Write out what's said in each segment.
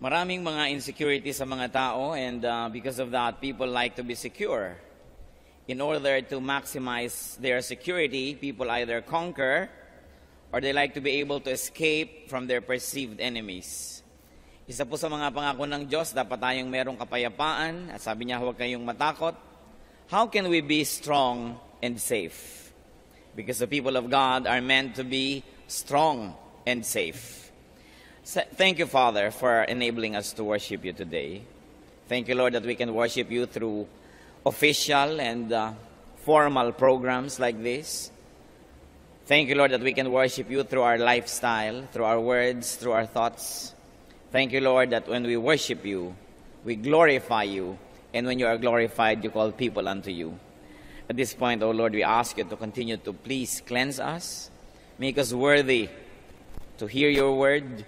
Maraming mga insecurity sa mga tao and uh, because of that, people like to be secure. In order to maximize their security, people either conquer or they like to be able to escape from their perceived enemies. Isa po sa mga pangako ng Diyos, dapat tayong merong kapayapaan at sabi niya huwag kayong matakot. How can we be strong and safe? Because the people of God are meant to be strong and safe. Thank you, Father, for enabling us to worship you today. Thank you, Lord, that we can worship you through official and uh, formal programs like this. Thank you, Lord, that we can worship you through our lifestyle, through our words, through our thoughts. Thank you, Lord, that when we worship you, we glorify you, and when you are glorified, you call people unto you. At this point, O oh Lord, we ask you to continue to please cleanse us, make us worthy to hear your word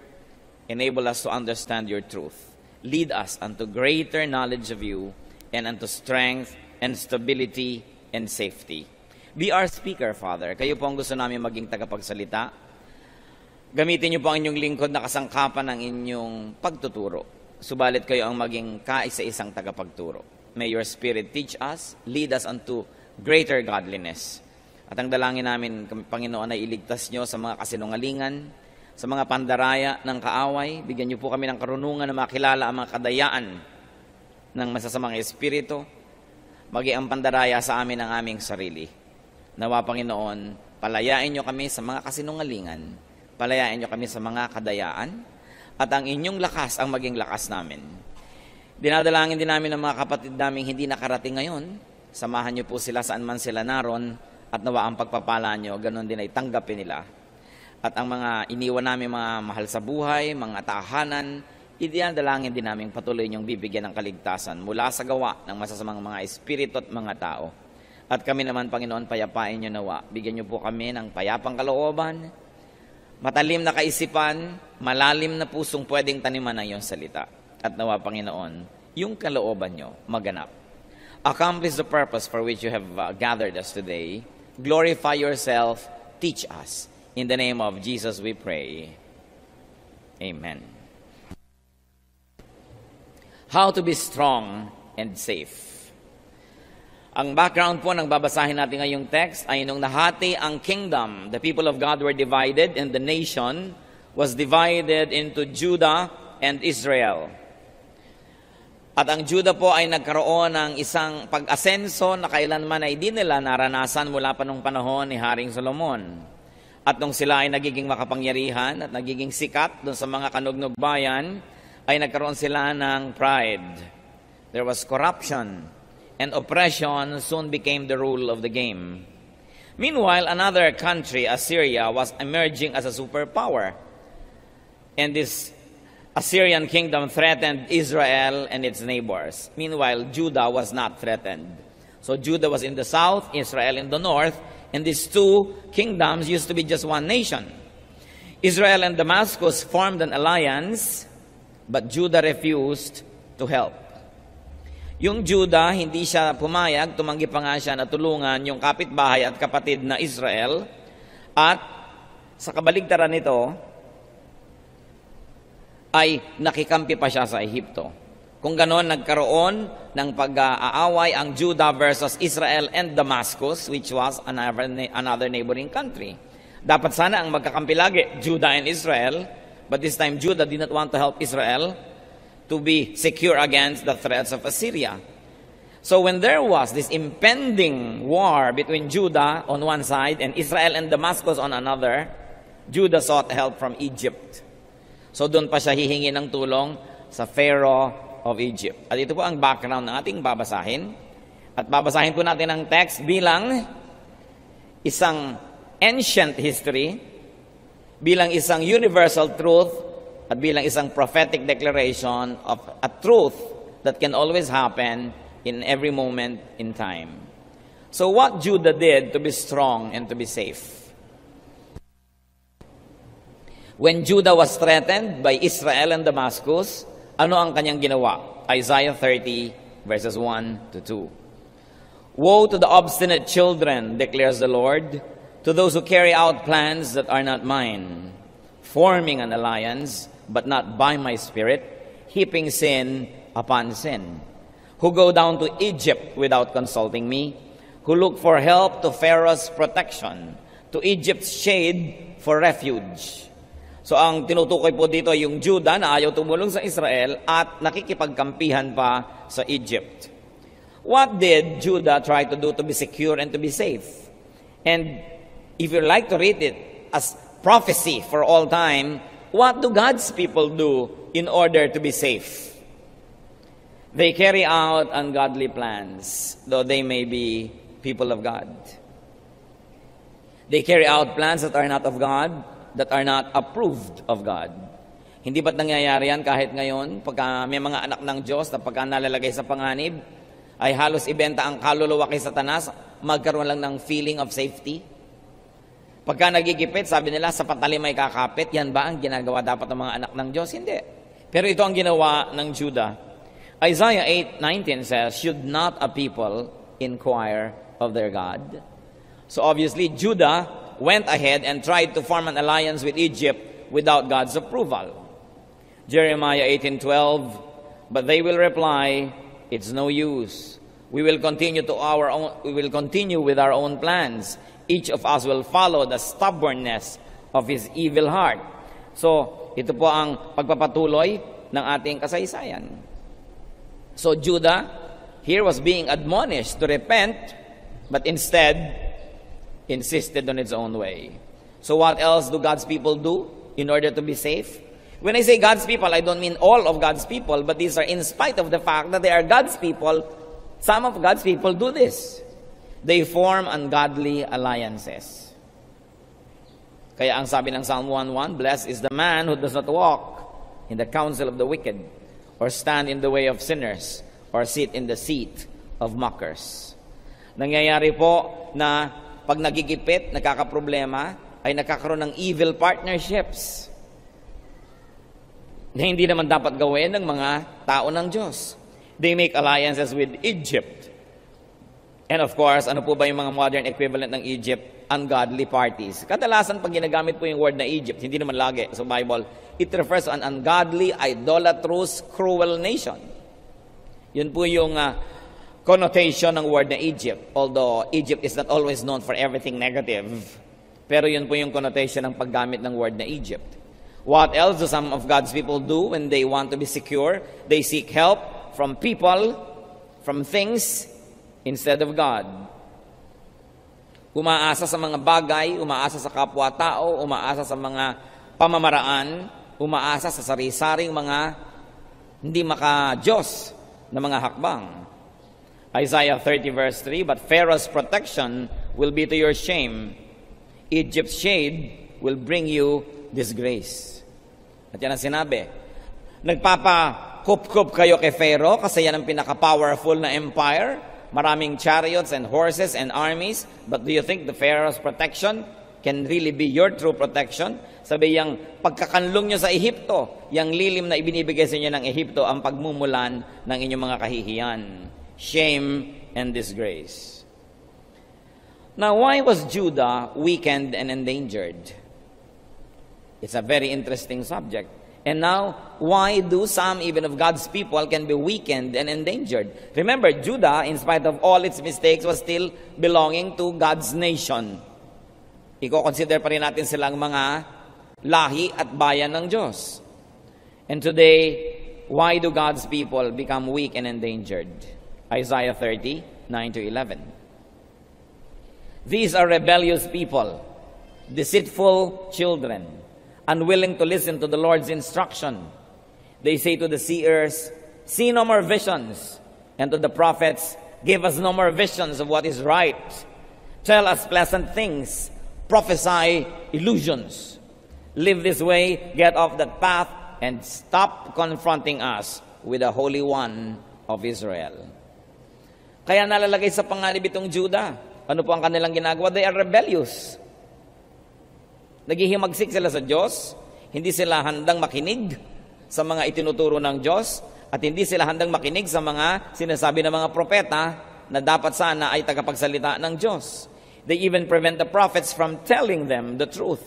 Enable us to understand your truth. Lead us unto greater knowledge of you and unto strength and stability and safety. Be our speaker, Father. Kayo po ang gusto namin maging tagapagsalita. Gamitin niyo po ang inyong lingkod na kasangkapan ng inyong pagtuturo. Subalit kayo ang maging kaisa-isang tagapagturo. May your Spirit teach us, lead us unto greater godliness. At ang dalangin namin, Panginoon, ay iligtas niyo sa mga kasinungalingan, sa mga pandaraya ng kaaway. Bigyan niyo po kami ng karunungan na makilala ang mga kadayaan ng masasamang espiritu. Magi ang pandaraya sa amin ang aming sarili. Nawa, Panginoon, palayain niyo kami sa mga kasinungalingan. Palayain niyo kami sa mga kadayaan. At ang inyong lakas ang maging lakas namin. Dinadalangin din namin ang mga kapatid naming hindi nakarating ngayon. Samahan niyo po sila saan man sila naron at nawa ang pagpapala niyo, ganun din ay tanggapin nila at ang mga iniwan namin mga mahal sa buhay, mga tahanan, dalangin din namin patuloy niyong bibigyan ng kaligtasan mula sa gawa ng masasamang mga espiritu at mga tao. At kami naman, Panginoon, payapain niyo nawa. Bigyan niyo po kami ng payapang kalooban, matalim na kaisipan, malalim na pusong pwedeng taniman ng iyong salita. At nawa, Panginoon, yung kalooban niyo maganap. Accomplish the purpose for which you have uh, gathered us today. Glorify yourself. Teach us. In the name of Jesus we pray. Amen. How to be strong and safe. Ang background po ng babasahin natin ngayong text ay nung nahati ang kingdom, the people of God were divided and the nation was divided into Judah and Israel. At ang Judah po ay nagkaroon ng isang pag-asenso na kailanman ay di nila naranasan mula pa nung panahon ni Haring Solomon. At nung sila ay nagiging makapangyarihan at nagiging sikat doon sa mga kanugnog bayan, ay nagkaroon sila ng pride. There was corruption and oppression soon became the rule of the game. Meanwhile, another country, Assyria, was emerging as a superpower. And this Assyrian kingdom threatened Israel and its neighbors. Meanwhile, Judah was not threatened. So Judah was in the south, Israel in the north, and these two kingdoms used to be just one nation. Israel and Damascus formed an alliance, but Judah refused to help. Yung Judah, hindi siya pumayag, tumanggi pa nga siya na tulungan yung kapitbahay at kapatid na Israel. At sa kabaligtaran nito, ay nakikampi pa siya sa Ehipto. Kung ganon, nagkaroon ng pag-aaway ang Judah versus Israel and Damascus, which was another neighboring country. Dapat sana ang magkakampi lagi, Judah and Israel, but this time Judah did not want to help Israel to be secure against the threats of Assyria. So when there was this impending war between Judah on one side and Israel and Damascus on another, Judah sought help from Egypt. So doon pa siya hihingi ng tulong sa Pharaoh of Egypt. At ito po ang background ng ating babasahin. At babasahin po natin ang text bilang isang ancient history, bilang isang universal truth, at bilang isang prophetic declaration of a truth that can always happen in every moment in time. So what Judah did to be strong and to be safe? When Judah was threatened by Israel and Damascus, ano ang kanyang ginawa? Isaiah 30 verses 1 to 2. Woe to the obstinate children, declares the Lord, to those who carry out plans that are not mine, forming an alliance, but not by my spirit, heaping sin upon sin, who go down to Egypt without consulting me, who look for help to Pharaoh's protection, to Egypt's shade for refuge. So ang tinutukoy po dito ay yung Juda na ayaw tumulong sa Israel at nakikipagkampihan pa sa Egypt. What did Judah try to do to be secure and to be safe? And if you like to read it as prophecy for all time, what do God's people do in order to be safe? They carry out ungodly plans, though they may be people of God. They carry out plans that are not of God, that are not approved of God. Hindi ba't nangyayari yan kahit ngayon? Pagka may mga anak ng Diyos na pagka nalalagay sa panganib, ay halos ibenta ang kaluluwa kay Satanas, magkaroon lang ng feeling of safety. Pagka nagigipit, sabi nila, sa patalim ay kakapit. Yan ba ang ginagawa dapat ng mga anak ng Diyos? Hindi. Pero ito ang ginawa ng Judah. Isaiah 8:19 says, Should not a people inquire of their God? So obviously, Judah went ahead and tried to form an alliance with Egypt without God's approval. Jeremiah 18:12 But they will reply, it's no use. We will continue to our own we will continue with our own plans. Each of us will follow the stubbornness of his evil heart. So, ito po ang pagpapatuloy ng ating kasaysayan. So Judah here was being admonished to repent, but instead insisted on its own way. So what else do God's people do in order to be safe? When I say God's people, I don't mean all of God's people, but these are in spite of the fact that they are God's people, some of God's people do this. They form ungodly alliances. Kaya ang sabi ng Psalm 1.1, Blessed is the man who does not walk in the counsel of the wicked, or stand in the way of sinners, or sit in the seat of mockers. Nangyayari po na pag nagigipit, nagkakaproblema, ay nagkakaroon ng evil partnerships na hindi naman dapat gawin ng mga tao ng Diyos. They make alliances with Egypt. And of course, ano po ba yung mga modern equivalent ng Egypt? Ungodly parties. Kadalasan pag ginagamit po yung word na Egypt, hindi naman lagi sa so Bible, it refers to an ungodly, idolatrous, cruel nation. Yun po yung uh, connotation ng word na Egypt. Although Egypt is not always known for everything negative, pero yun po yung connotation ng paggamit ng word na Egypt. What else do some of God's people do when they want to be secure? They seek help from people, from things, instead of God. Umaasa sa mga bagay, umaasa sa kapwa-tao, umaasa sa mga pamamaraan, umaasa sa sari-saring mga hindi maka-Diyos na mga hakbang. Isaiah 30 verse 3, But Pharaoh's protection will be to your shame. Egypt's shade will bring you disgrace. At yan ang sinabi. Nagpapakup-kup kayo kay Pharaoh kasi yan ang pinaka-powerful na empire. Maraming chariots and horses and armies. But do you think the Pharaoh's protection can really be your true protection? Sabi yang pagkakanlong nyo sa Ehipto, yang lilim na ibinibigay sa inyo ng Ehipto ang pagmumulan ng inyong mga kahihiyan shame, and disgrace. Now, why was Judah weakened and endangered? It's a very interesting subject. And now, why do some even of God's people can be weakened and endangered? Remember, Judah, in spite of all its mistakes, was still belonging to God's nation. Iko-consider pa rin natin silang mga lahi at bayan ng Diyos. And today, why do God's people become weak and endangered? Isaiah 30, 9 to 11. These are rebellious people, deceitful children, unwilling to listen to the Lord's instruction. They say to the seers, See no more visions, and to the prophets, Give us no more visions of what is right. Tell us pleasant things, prophesy illusions. Live this way, get off that path, and stop confronting us with the Holy One of Israel. Kaya nalalagay sa panganib itong Juda. Ano po ang kanilang ginagawa? They are rebellious. Naghihimagsik sila sa Diyos, hindi sila handang makinig sa mga itinuturo ng Diyos, at hindi sila handang makinig sa mga sinasabi ng mga propeta na dapat sana ay tagapagsalita ng Diyos. They even prevent the prophets from telling them the truth.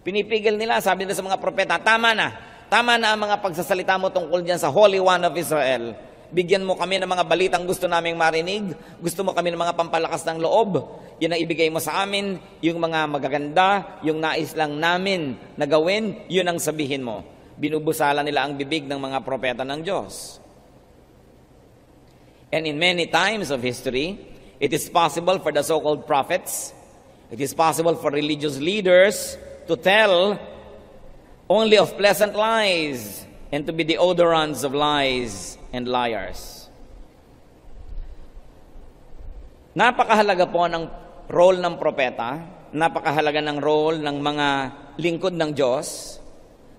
Pinipigil nila, sabi nila sa mga propeta, tama na, tama na ang mga pagsasalita mo tungkol dyan sa Holy One of Israel Bigyan mo kami ng mga balitang gusto naming marinig. Gusto mo kami ng mga pampalakas ng loob. Yan ang ibigay mo sa amin. Yung mga magaganda, yung nais lang namin na gawin, yun ang sabihin mo. Binubusala nila ang bibig ng mga propeta ng Diyos. And in many times of history, it is possible for the so-called prophets, it is possible for religious leaders to tell only of pleasant lies and to be the odorants of lies and liars. Napakahalaga po ng role ng propeta, napakahalaga ng role ng mga lingkod ng Diyos.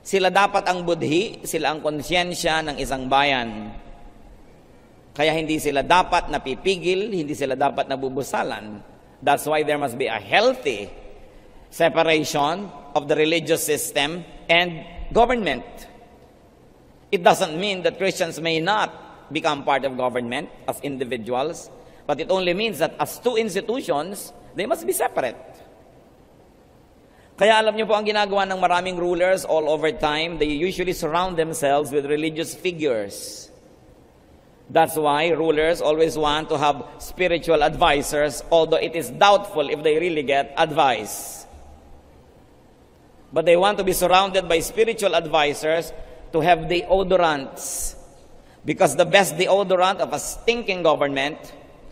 Sila dapat ang budhi, sila ang konsyensya ng isang bayan. Kaya hindi sila dapat napipigil, hindi sila dapat nabubusalan. That's why there must be a healthy separation of the religious system and government. It doesn't mean that Christians may not become part of government as individuals, but it only means that as two institutions, they must be separate. Kaya alam niyo po ang ginagawa ng maraming rulers all over time, they usually surround themselves with religious figures. That's why rulers always want to have spiritual advisors, although it is doubtful if they really get advice. But they want to be surrounded by spiritual advisors to have deodorants because the best deodorant of a stinking government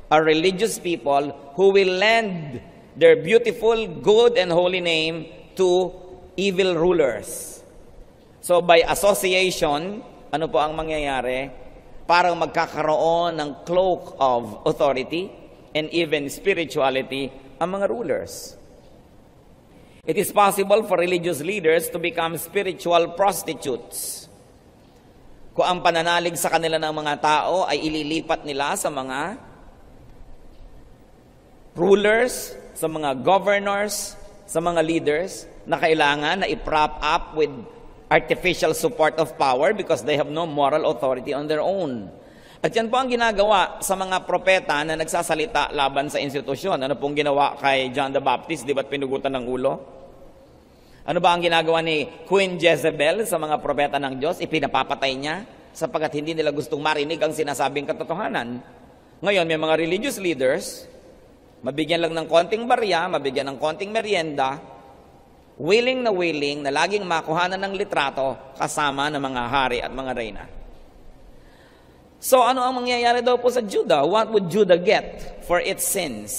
are religious people who will lend their beautiful, good, and holy name to evil rulers. So by association, ano po ang mangyayari? Parang magkakaroon ng cloak of authority and even spirituality ang mga rulers. It is possible for religious leaders to become spiritual prostitutes kung ang pananalig sa kanila ng mga tao ay ililipat nila sa mga rulers, sa mga governors, sa mga leaders na kailangan na i-prop up with artificial support of power because they have no moral authority on their own. At yan po ang ginagawa sa mga propeta na nagsasalita laban sa institusyon. Ano pong ginawa kay John the Baptist? Di ba't pinugutan ng ulo? Ano ba ang ginagawa ni Queen Jezebel sa mga propeta ng Diyos? Ipinapapatay niya sapagkat hindi nila gustong marinig ang sinasabing katotohanan. Ngayon, may mga religious leaders, mabigyan lang ng konting barya, mabigyan ng konting merienda, willing na willing na laging makuhanan ng litrato kasama ng mga hari at mga reyna. So ano ang mangyayari daw po sa Judah? What would Judah get for its sins?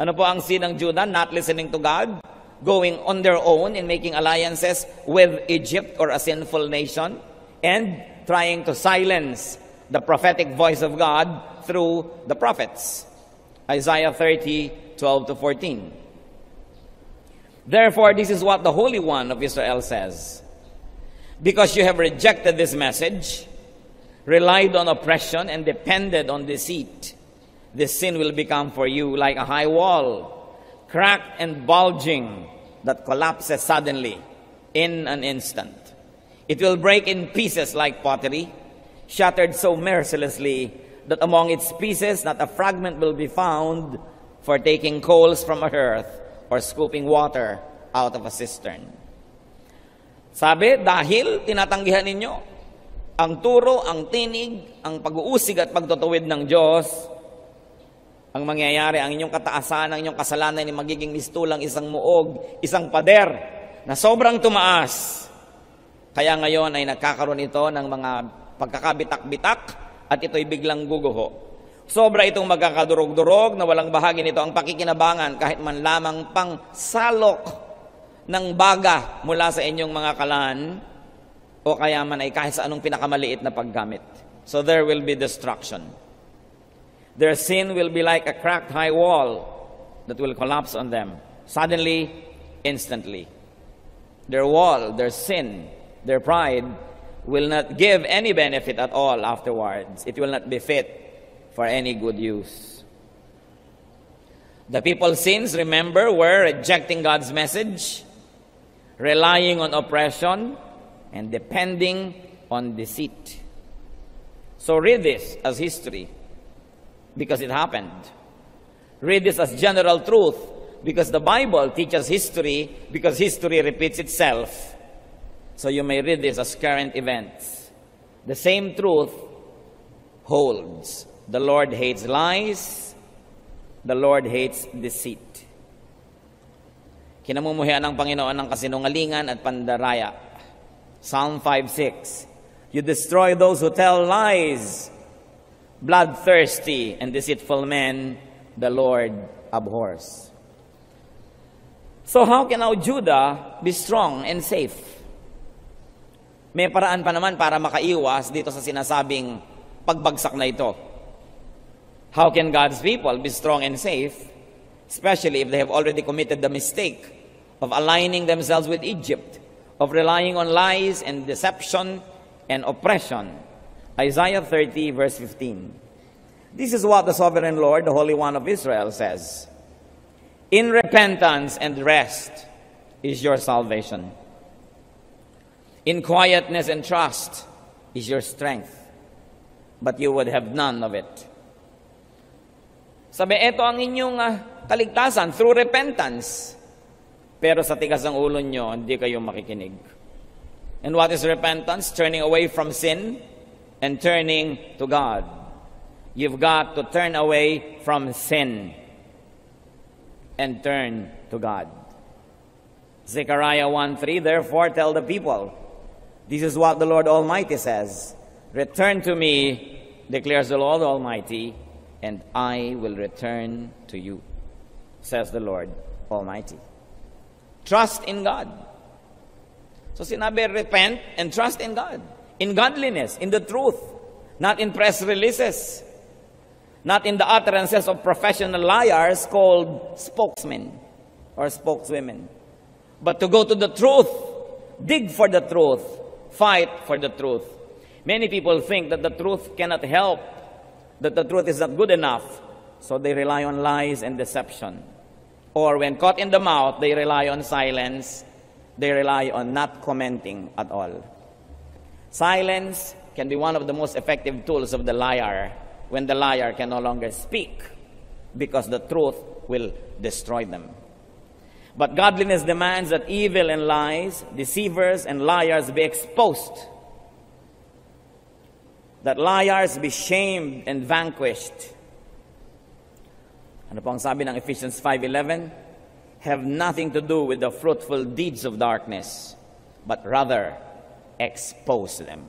Ano po ang sin ng Judah? Not listening to God? going on their own and making alliances with Egypt or a sinful nation and trying to silence the prophetic voice of God through the prophets. Isaiah 30, 12 to 14. Therefore, this is what the Holy One of Israel says. Because you have rejected this message, relied on oppression, and depended on deceit, this sin will become for you like a high wall crack and bulging that collapses suddenly in an instant. It will break in pieces like pottery, shattered so mercilessly that among its pieces not a fragment will be found for taking coals from a hearth or scooping water out of a cistern. Sabi, dahil tinatanggihan ninyo ang turo, ang tinig, ang pag-uusig at pagtutuwid ng Diyos, ang mangyayari, ang inyong kataasan, ang inyong kasalanan ay magiging mistulang isang muog, isang pader na sobrang tumaas. Kaya ngayon ay nagkakaroon ito ng mga pagkakabitak-bitak at ito'y biglang guguho. Sobra itong magkakadurog-durog na walang bahagi nito ang pakikinabangan kahit man lamang pang salok ng baga mula sa inyong mga kalan o kaya man ay kahit sa anong pinakamaliit na paggamit. So there will be destruction. Their sin will be like a cracked high wall that will collapse on them suddenly, instantly. Their wall, their sin, their pride will not give any benefit at all afterwards. It will not be fit for any good use. The people's sins, remember, were rejecting God's message, relying on oppression, and depending on deceit. So read this as history. because it happened. Read this as general truth because the Bible teaches history because history repeats itself. So you may read this as current events. The same truth holds. The Lord hates lies. The Lord hates deceit. Kinamumuhian ng Panginoon ng kasinungalingan at pandaraya. Psalm 5.6 You destroy those who tell lies bloodthirsty and deceitful men the Lord abhors. So how can now Judah be strong and safe? May paraan pa naman para makaiwas dito sa sinasabing pagbagsak na ito. How can God's people be strong and safe, especially if they have already committed the mistake of aligning themselves with Egypt, of relying on lies and deception and oppression? Isaiah 30, verse 15. This is what the sovereign Lord, the Holy One of Israel, says In repentance and rest is your salvation. In quietness and trust is your strength, but you would have none of it. Sabi, ito ang inyong uh, kaligtasan through repentance. Pero sa tigas ng ulo nyo, hindi kayo makikinig. And what is repentance? Turning away from sin and turning to God. You've got to turn away from sin and turn to God. Zechariah 1 3, therefore tell the people, this is what the Lord Almighty says Return to me, declares the Lord Almighty, and I will return to you, says the Lord Almighty. Trust in God. So sinabi, repent and trust in God. in godliness, in the truth, not in press releases, not in the utterances of professional liars called spokesmen or spokeswomen, but to go to the truth, dig for the truth, fight for the truth. Many people think that the truth cannot help, that the truth is not good enough, so they rely on lies and deception. Or when caught in the mouth, they rely on silence, they rely on not commenting at all. Silence can be one of the most effective tools of the liar when the liar can no longer speak because the truth will destroy them. But godliness demands that evil and lies, deceivers and liars be exposed, that liars be shamed and vanquished. Ano pong sabi ng Ephesians 5.11? Have nothing to do with the fruitful deeds of darkness, but rather Expose them.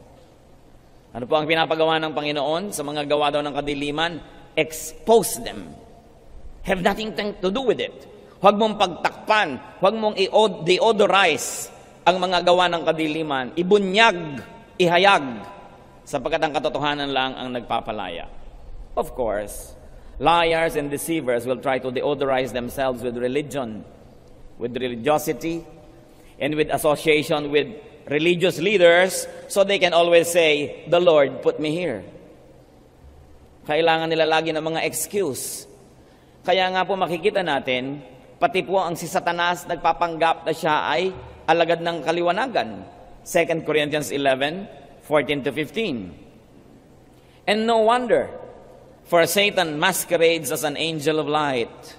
Ano po ang pinapagawa ng Panginoon sa mga gawa daw ng kadiliman? Expose them. Have nothing to do with it. Huwag mong pagtakpan, huwag mong i-deodorize ang mga gawa ng kadiliman. Ibunyag, ihayag, sapagkat ang katotohanan lang ang nagpapalaya. Of course, liars and deceivers will try to deodorize themselves with religion, with religiosity, and with association with religious leaders so they can always say, The Lord put me here. Kailangan nila lagi ng mga excuse. Kaya nga po makikita natin, pati po ang si Satanas nagpapanggap na siya ay alagad ng kaliwanagan. 2 Corinthians 11, 14 to 15. And no wonder, for Satan masquerades as an angel of light.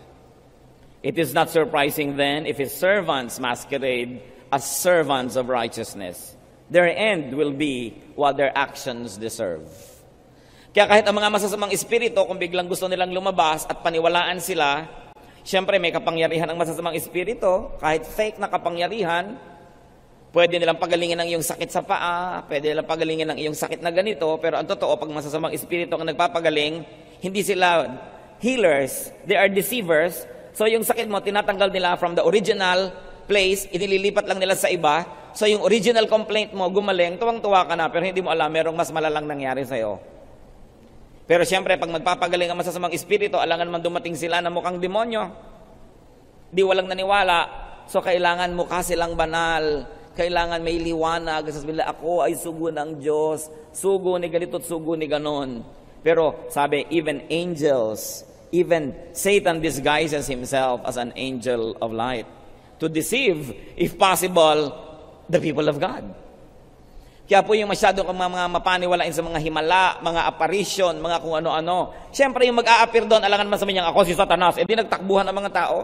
It is not surprising then if his servants masquerade as servants of righteousness. Their end will be what their actions deserve. Kaya kahit ang mga masasamang espiritu, kung biglang gusto nilang lumabas at paniwalaan sila, syempre may kapangyarihan ang masasamang espiritu, kahit fake na kapangyarihan, pwede nilang pagalingin ang iyong sakit sa paa, pwede nilang pagalingin ang iyong sakit na ganito, pero ang totoo, pag masasamang espiritu ang nagpapagaling, hindi sila healers, they are deceivers, so yung sakit mo, tinatanggal nila from the original place, inililipat lang nila sa iba. So yung original complaint mo, gumaling, tuwang-tuwa ka na, pero hindi mo alam, merong mas malalang nangyari sa'yo. Pero siyempre, pag magpapagaling ang masasamang espiritu, alangan man dumating sila na mukhang demonyo. Di walang naniwala. So kailangan mukha silang banal. Kailangan may liwanag. Sasabihin ako ay sugo ng Diyos. Sugo ni ganito at sugo ni ganon. Pero sabi, even angels, even Satan disguises himself as an angel of light to deceive, if possible, the people of God. Kaya po yung masyado kang mga mapaniwalain sa mga himala, mga apparition, mga kung ano-ano. Siyempre yung mag-a-appear doon, alangan man sa niya, ako si Satanas, hindi eh, e nagtakbuhan ang mga tao.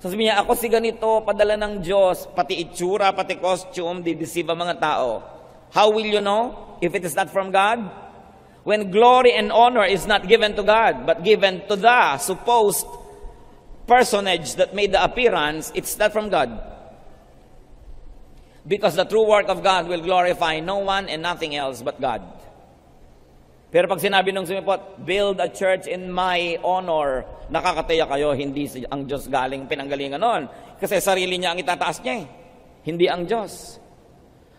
Sasabihin niya, ako si ganito, padala ng Diyos, pati itsura, pati costume, dideceive ang mga tao. How will you know if it is not from God? When glory and honor is not given to God, but given to the supposed personage that made the appearance, it's not from God. Because the true work of God will glorify no one and nothing else but God. Pero pag sinabi nung sumipot, build a church in my honor, nakakataya kayo, hindi ang Diyos galing pinanggalingan noon. Kasi sarili niya ang itataas niya eh. Hindi ang Diyos.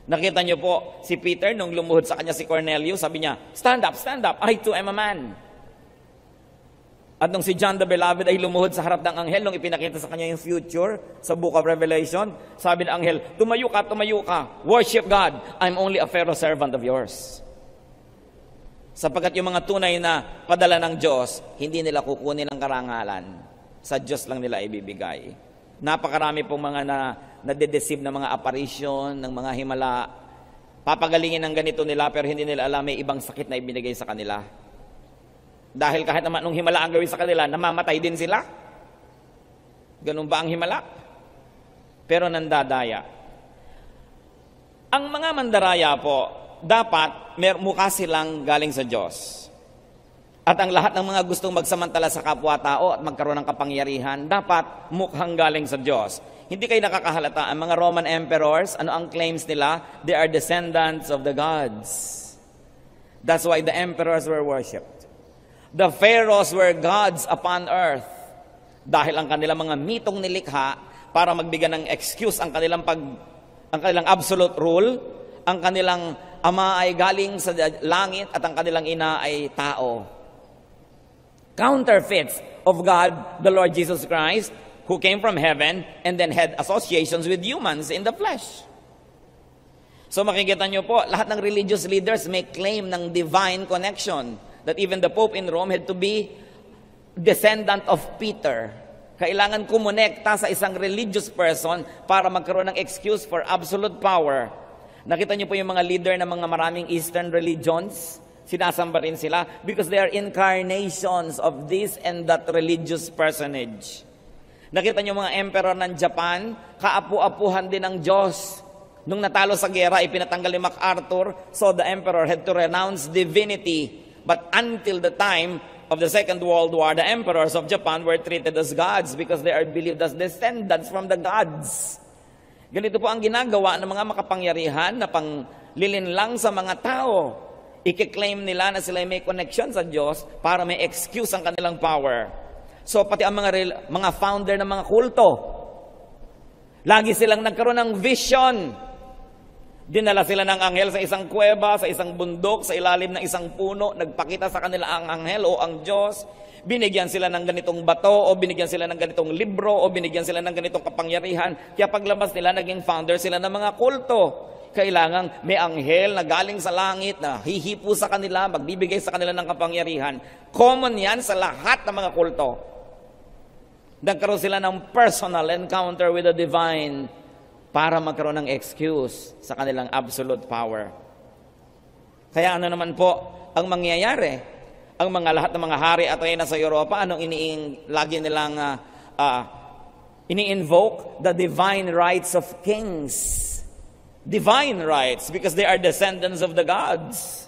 Nakita niyo po, si Peter, nung lumuhod sa kanya si Cornelius, sabi niya, stand up, stand up, I too am a man. At nung si John the Beloved ay lumuhod sa harap ng anghel, nung ipinakita sa kanya yung future sa Book of Revelation, sabi ng anghel, tumayo ka, tumayo ka, worship God, I'm only a fellow servant of yours. Sapagkat yung mga tunay na padala ng Diyos, hindi nila kukunin ang karangalan. Sa Diyos lang nila ibibigay. Napakarami pong mga na, nadedeceive ng mga apparition, ng mga himala. Papagalingin ng ganito nila pero hindi nila alam may ibang sakit na ibinigay sa kanila. Dahil kahit naman nung himala ang gawin sa kanila, namamatay din sila. Ganun ba ang himala? Pero nandadaya. Ang mga mandaraya po, dapat mer mukha silang galing sa Diyos. At ang lahat ng mga gustong magsamantala sa kapwa-tao at magkaroon ng kapangyarihan, dapat mukhang galing sa Diyos. Hindi kayo nakakahalata. Ang mga Roman emperors, ano ang claims nila? They are descendants of the gods. That's why the emperors were worshipped. The Pharaohs were gods upon earth. Dahil ang kanilang mga mitong nilikha para magbigay ng excuse ang kanilang pag ang kanilang absolute rule, ang kanilang ama ay galing sa langit at ang kanilang ina ay tao. Counterfeits of God, the Lord Jesus Christ, who came from heaven and then had associations with humans in the flesh. So makikita nyo po, lahat ng religious leaders may claim ng divine connection that even the Pope in Rome had to be descendant of Peter. Kailangan kumonekta sa isang religious person para magkaroon ng excuse for absolute power. Nakita niyo po yung mga leader ng mga maraming Eastern religions? Sinasamba rin sila because they are incarnations of this and that religious personage. Nakita niyo mga emperor ng Japan, kaapu-apuhan din ng Diyos. Nung natalo sa gera, ipinatanggal ni MacArthur, so the emperor had to renounce divinity But until the time of the Second World War, the emperors of Japan were treated as gods because they are believed as descendants from the gods. Ganito po ang ginagawa ng mga makapangyarihan na panglilinlang sa mga tao. Ikiklaim nila na sila may connection sa Diyos para may excuse ang kanilang power. So pati ang mga, mga founder ng mga kulto, lagi silang nagkaroon ng vision Dinala sila ng anghel sa isang kuweba, sa isang bundok, sa ilalim ng isang puno. Nagpakita sa kanila ang anghel o ang Diyos. Binigyan sila ng ganitong bato o binigyan sila ng ganitong libro o binigyan sila ng ganitong kapangyarihan. Kaya paglabas nila, naging founder sila ng mga kulto. Kailangan may anghel na galing sa langit na hihipo sa kanila, magbibigay sa kanila ng kapangyarihan. Common yan sa lahat ng mga kulto. Nagkaroon sila ng personal encounter with the divine para magkaroon ng excuse sa kanilang absolute power. Kaya ano naman po ang mangyayari? Ang mga lahat ng mga hari at reyna sa Europa, anong iniing, lagi nilang uh, uh, ini-invoke? The divine rights of kings. Divine rights because they are descendants of the gods.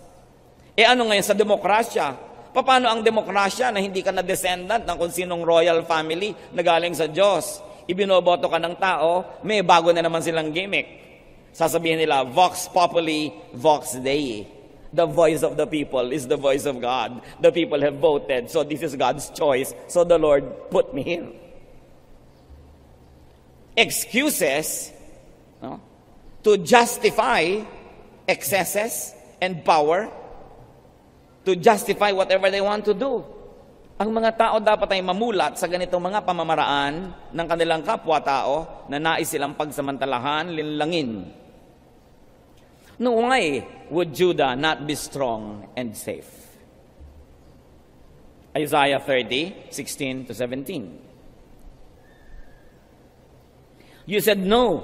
E ano ngayon sa demokrasya? Paano ang demokrasya na hindi ka na descendant ng kung sinong royal family na galing sa Diyos? ibinoboto ka ng tao, may bago na naman silang gimmick. Sasabihin nila, Vox Populi, Vox Dei. The voice of the people is the voice of God. The people have voted, so this is God's choice, so the Lord put me here. Excuses no, to justify excesses and power, to justify whatever they want to do. Ang mga tao dapat ay mamulat sa ganitong mga pamamaraan ng kanilang kapwa-tao na nais silang pagsamantalahan, linlangin. No way would Judah not be strong and safe. Isaiah 30, 16 to 17. You said, no,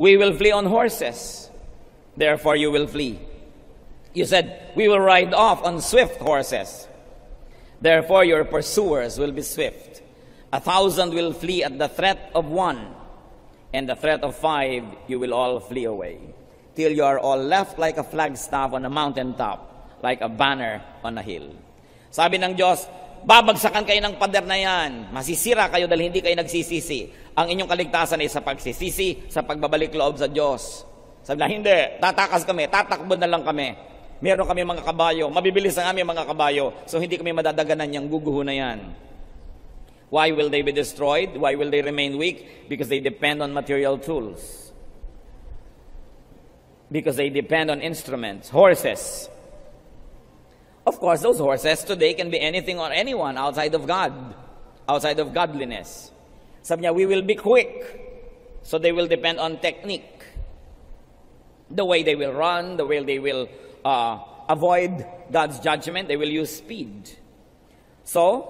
we will flee on horses, therefore you will flee. You said, we will ride off on swift horses Therefore, your pursuers will be swift. A thousand will flee at the threat of one, and the threat of five, you will all flee away, till you are all left like a flagstaff on a mountain top, like a banner on a hill. Sabi ng Diyos, babagsakan kayo ng pader na yan. Masisira kayo dahil hindi kayo nagsisisi. Ang inyong kaligtasan ay sa pagsisisi, sa pagbabalik loob sa Diyos. Sabi na, hindi, tatakas kami, tatakbo na lang kami. Meron kami mga kabayo. Mabibilis ang aming mga kabayo. So hindi kami madadaganan yung guguho na yan. Why will they be destroyed? Why will they remain weak? Because they depend on material tools. Because they depend on instruments, horses. Of course, those horses today can be anything or anyone outside of God, outside of godliness. Sabi niya, we will be quick. So they will depend on technique. The way they will run, the way they will uh, avoid God's judgment, they will use speed. So,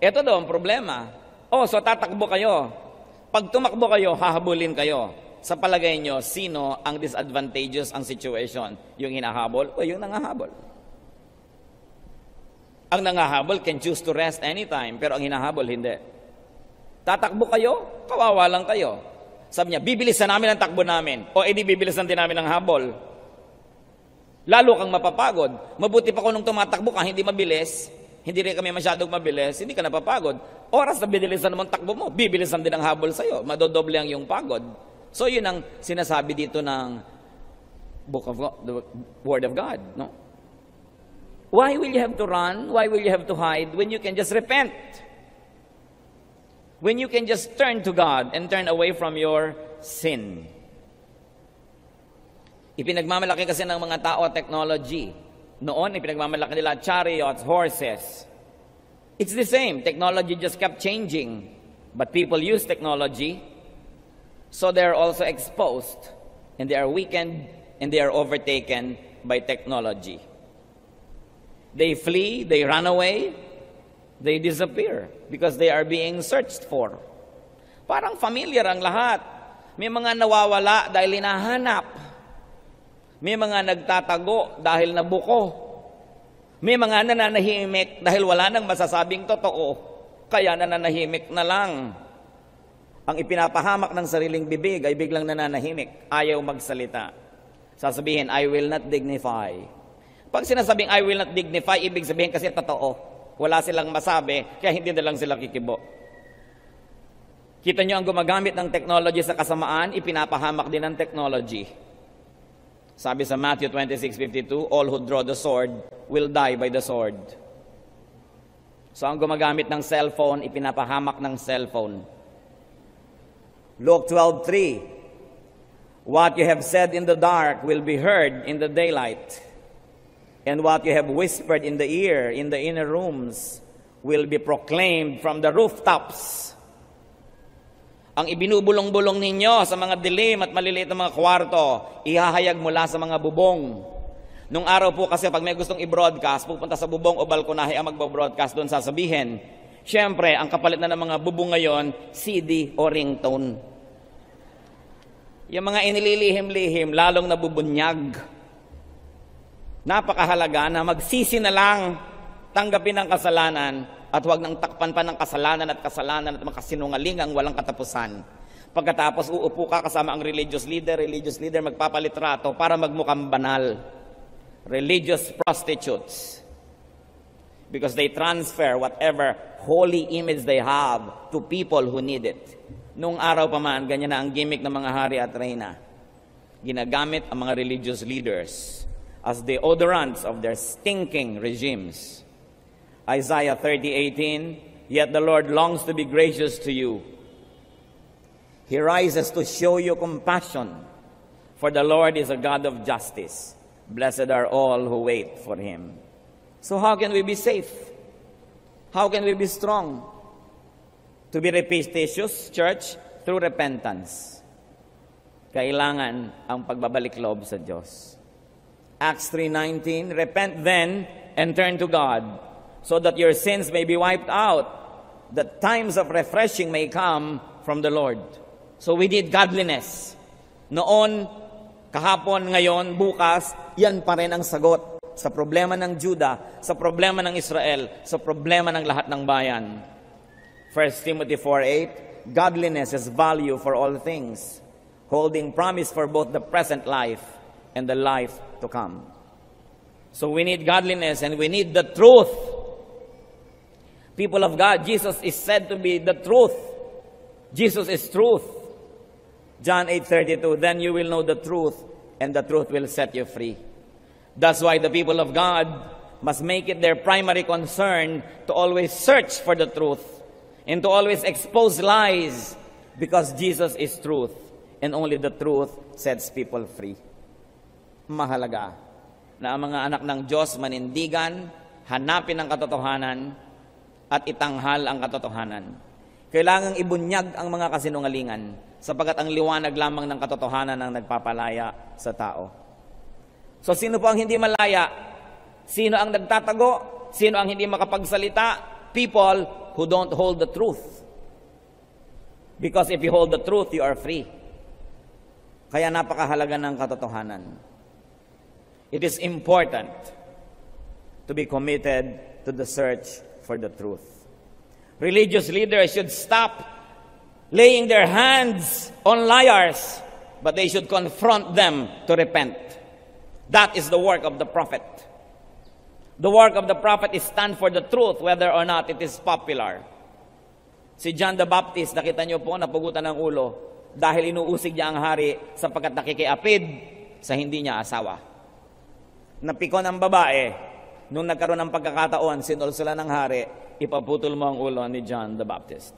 eto daw ang problema. Oh, so tatakbo kayo. Pag tumakbo kayo, hahabulin kayo. Sa palagay nyo, sino ang disadvantageous ang situation? Yung hinahabol o yung nangahabol? Ang nangahabol can choose to rest anytime, pero ang hinahabol, hindi. Tatakbo kayo, kawawa lang kayo. Sabi niya, bibilisan namin ang takbo namin. O edi bibilisan din namin ang habol Lalo kang mapapagod. Mabuti pa kung nung tumatakbo ka, hindi mabilis, hindi rin kami masyadong mabilis, hindi ka napapagod. Oras na binilisan naman takbo mo, bibilisan din ang habol sa'yo. Madodoble ang iyong pagod. So yun ang sinasabi dito ng book of God, the Word of God. No? Why will you have to run? Why will you have to hide when you can just repent? When you can just turn to God and turn away from your sin. Ipinagmamalaki kasi ng mga tao technology. Noon, ipinagmamalaki nila chariots, horses. It's the same. Technology just kept changing. But people use technology, so they're also exposed, and they are weakened, and they are overtaken by technology. They flee, they run away, they disappear because they are being searched for. Parang familiar ang lahat. May mga nawawala dahil hinahanap. May mga nagtatago dahil nabuko. May mga nananahimik dahil wala nang masasabing totoo. Kaya nananahimik na lang. Ang ipinapahamak ng sariling bibig ay biglang nananahimik. Ayaw magsalita. Sasabihin, I will not dignify. Pag sinasabing I will not dignify, ibig sabihin kasi totoo. Wala silang masabi, kaya hindi na lang sila kikibo. Kita nyo ang gumagamit ng technology sa kasamaan, ipinapahamak din ng technology. Sabi sa Matthew 26:52, all who draw the sword will die by the sword. So ang gumagamit ng cellphone, ipinapahamak ng cellphone. Luke 12:3 What you have said in the dark will be heard in the daylight, and what you have whispered in the ear in the inner rooms will be proclaimed from the rooftops. Ang ibinubulong-bulong ninyo sa mga dilim at maliliit na mga kwarto, ihahayag mula sa mga bubong. Nung araw po kasi pag may gustong i-broadcast, pupunta sa bubong o balkonahe ang magbo-broadcast doon sasabihin. Siyempre, ang kapalit na ng mga bubong ngayon, CD o ringtone. Yung mga inililihim-lihim, lalong nabubunyag. Napakahalaga na magsisi na lang tanggapin ang kasalanan at huwag nang takpan pa ng kasalanan at kasalanan at makasinungaling ang walang katapusan. Pagkatapos uupo ka kasama ang religious leader, religious leader magpapalitrato para magmukhang banal. Religious prostitutes. Because they transfer whatever holy image they have to people who need it. Nung araw pa man, ganyan na ang gimmick ng mga hari at reyna. Ginagamit ang mga religious leaders as the odorants of their stinking regimes. Isaiah 30:18, yet the Lord longs to be gracious to you. He rises to show you compassion, for the Lord is a God of justice. Blessed are all who wait for him. So how can we be safe? How can we be strong? To be repetitious, church, through repentance. Kailangan ang pagbabalik loob sa Diyos. Acts 3.19, Repent then and turn to God so that your sins may be wiped out, that times of refreshing may come from the Lord. So we need godliness. Noon, kahapon, ngayon, bukas, yan pa rin ang sagot sa problema ng Juda, sa problema ng Israel, sa problema ng lahat ng bayan. 1 Timothy 4.8, Godliness is value for all things, holding promise for both the present life and the life to come. So we need godliness and we need the truth People of God, Jesus is said to be the truth. Jesus is truth. John 8:32, then you will know the truth and the truth will set you free. That's why the people of God must make it their primary concern to always search for the truth and to always expose lies because Jesus is truth and only the truth sets people free. Mahalaga na ang mga anak ng Diyos manindigan, hanapin ang katotohanan, at itanghal ang katotohanan. Kailangang ibunyag ang mga kasinungalingan sapagat ang liwanag lamang ng katotohanan ang nagpapalaya sa tao. So sino po ang hindi malaya? Sino ang nagtatago? Sino ang hindi makapagsalita? People who don't hold the truth. Because if you hold the truth, you are free. Kaya napakahalaga ng katotohanan. It is important to be committed to the search for the truth. Religious leaders should stop laying their hands on liars, but they should confront them to repent. That is the work of the prophet. The work of the prophet is stand for the truth whether or not it is popular. Si John the Baptist, nakita niyo po, napugutan ng ulo dahil inuusig niya ang hari sapagkat nakikiapid sa hindi niya asawa. Napikon ang babae, Nung nagkaroon ng pagkakataon, sinol sila ng hari, ipaputol mo ang ulo ni John the Baptist.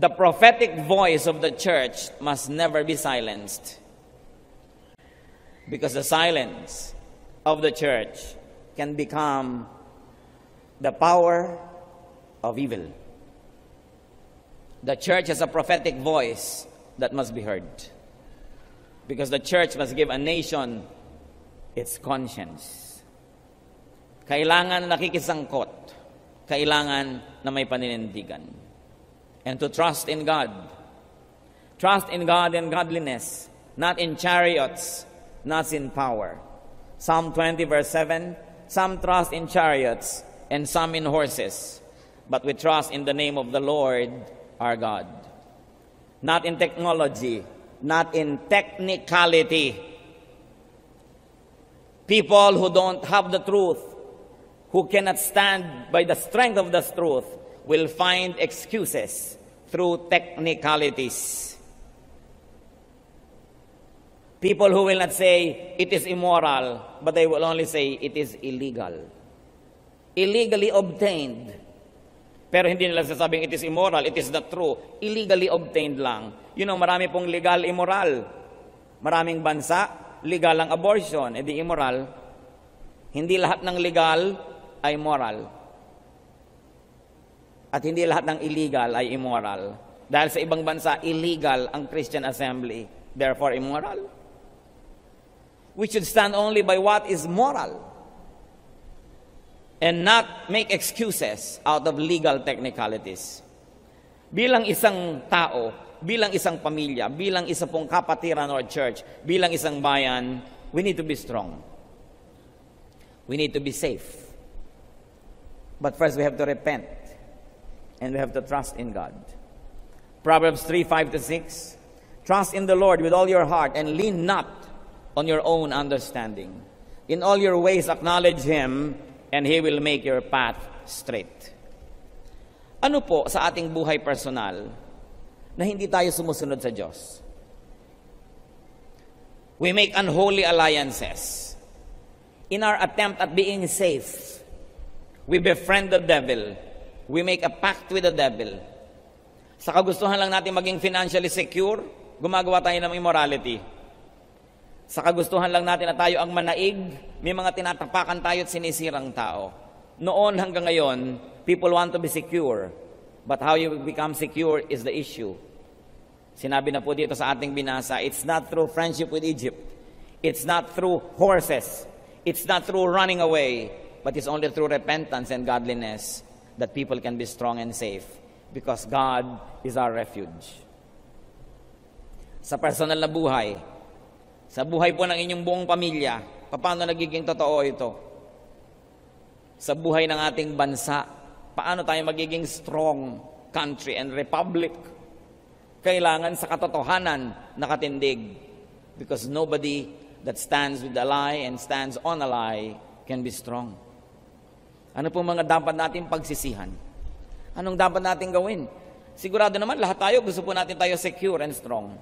The prophetic voice of the church must never be silenced. Because the silence of the church can become the power of evil. The church has a prophetic voice that must be heard. Because the church must give a nation It's conscience. Kailangan nakikisangkot. Kailangan na may paninindigan. And to trust in God. Trust in God and godliness, not in chariots, not in power. Psalm 20 verse 7, Some trust in chariots and some in horses, but we trust in the name of the Lord our God. Not in technology, not in technicality, People who don't have the truth, who cannot stand by the strength of the truth, will find excuses through technicalities. People who will not say it is immoral, but they will only say it is illegal. Illegally obtained. Pero hindi nila sasabing it is immoral, it is not true. Illegally obtained lang. You know, marami pong legal immoral. Maraming bansa, legal ang abortion, edi immoral. Hindi lahat ng legal ay moral. At hindi lahat ng illegal ay immoral. Dahil sa ibang bansa, illegal ang Christian assembly, therefore immoral. We should stand only by what is moral and not make excuses out of legal technicalities. Bilang isang tao, bilang isang pamilya, bilang isa pong kapatiran or church, bilang isang bayan, we need to be strong. We need to be safe. But first, we have to repent. And we have to trust in God. Proverbs 3, 5 to 6. Trust in the Lord with all your heart and lean not on your own understanding. In all your ways acknowledge Him and He will make your path straight. Ano po sa ating buhay personal na hindi tayo sumusunod sa Diyos. We make unholy alliances. In our attempt at being safe, we befriend the devil. We make a pact with the devil. Sa kagustuhan lang natin maging financially secure, gumagawa tayo ng immorality. Sa kagustuhan lang natin na tayo ang manaig, may mga tinatapakan tayo at sinisirang tao. Noon hanggang ngayon, people want to be secure. But how you become secure is the issue. Sinabi na po dito sa ating binasa, it's not through friendship with Egypt. It's not through horses. It's not through running away. But it's only through repentance and godliness that people can be strong and safe. Because God is our refuge. Sa personal na buhay, sa buhay po ng inyong buong pamilya, paano nagiging totoo ito? Sa buhay ng ating bansa, Paano tayo magiging strong country and republic? Kailangan sa katotohanan nakatindig. Because nobody that stands with a lie and stands on a lie can be strong. Ano pong mga dapat natin pagsisihan? Anong dapat natin gawin? Sigurado naman lahat tayo gusto po natin tayo secure and strong.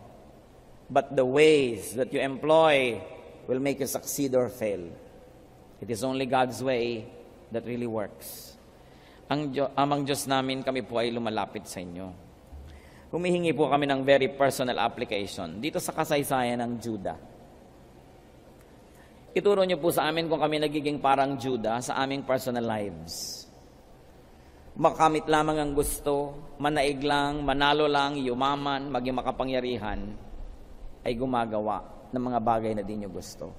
But the ways that you employ will make you succeed or fail. It is only God's way that really works ang amang Diyos namin, kami po ay lumalapit sa inyo. Humihingi po kami ng very personal application dito sa kasaysayan ng Juda. Ituro niyo po sa amin kung kami nagiging parang Juda sa aming personal lives. Makamit lamang ang gusto, manaig lang, manalo lang, yumaman, maging makapangyarihan, ay gumagawa ng mga bagay na di niyo gusto.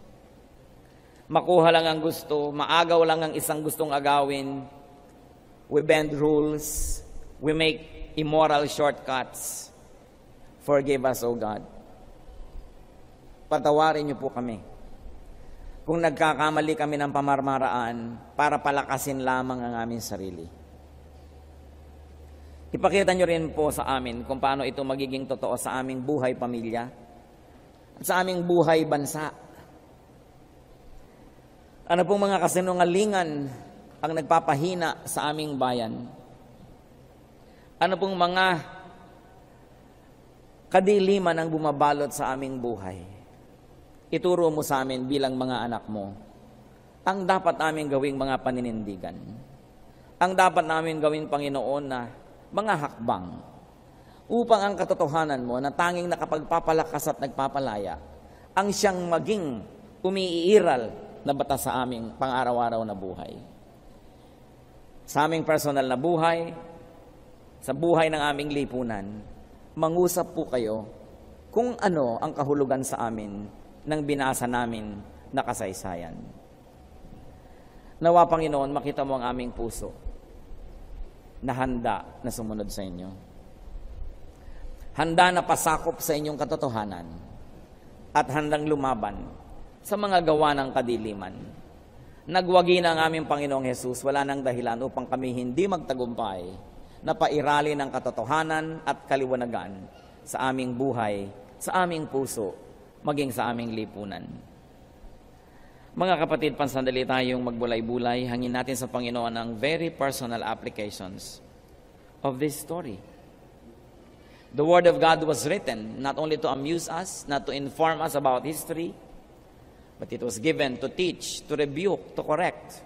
Makuha lang ang gusto, maagaw lang ang isang gustong agawin, We bend rules. We make immoral shortcuts. Forgive us, O God. Patawarin niyo po kami. Kung nagkakamali kami ng pamarmaraan para palakasin lamang ang aming sarili. Ipakita niyo rin po sa amin kung paano ito magiging totoo sa aming buhay pamilya at sa aming buhay bansa. Ano pong mga kasinungalingan ang nagpapahina sa aming bayan? Ano pong mga kadiliman ang bumabalot sa aming buhay? Ituro mo sa amin bilang mga anak mo ang dapat namin gawing mga paninindigan. Ang dapat namin gawin, Panginoon, na mga hakbang upang ang katotohanan mo na tanging nakapagpapalakas at nagpapalaya ang siyang maging umiiiral na bata sa aming pang-araw-araw na buhay sa aming personal na buhay, sa buhay ng aming lipunan, mangusap po kayo kung ano ang kahulugan sa amin ng binasa namin na kasaysayan. Nawa, Panginoon, makita mo ang aming puso na handa na sumunod sa inyo. Handa na pasakop sa inyong katotohanan at handang lumaban sa mga gawa ng kadiliman Nagwagi na ang aming Panginoong Yesus, wala nang dahilan upang kami hindi magtagumpay na pairali ng katotohanan at kaliwanagan sa aming buhay, sa aming puso, maging sa aming lipunan. Mga kapatid, pansandali tayong magbulay-bulay, hangin natin sa Panginoon ang very personal applications of this story. The Word of God was written not only to amuse us, not to inform us about history, But it was given to teach, to rebuke, to correct,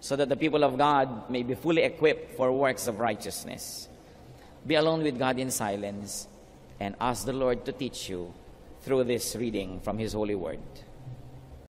so that the people of God may be fully equipped for works of righteousness. Be alone with God in silence and ask the Lord to teach you through this reading from His holy word.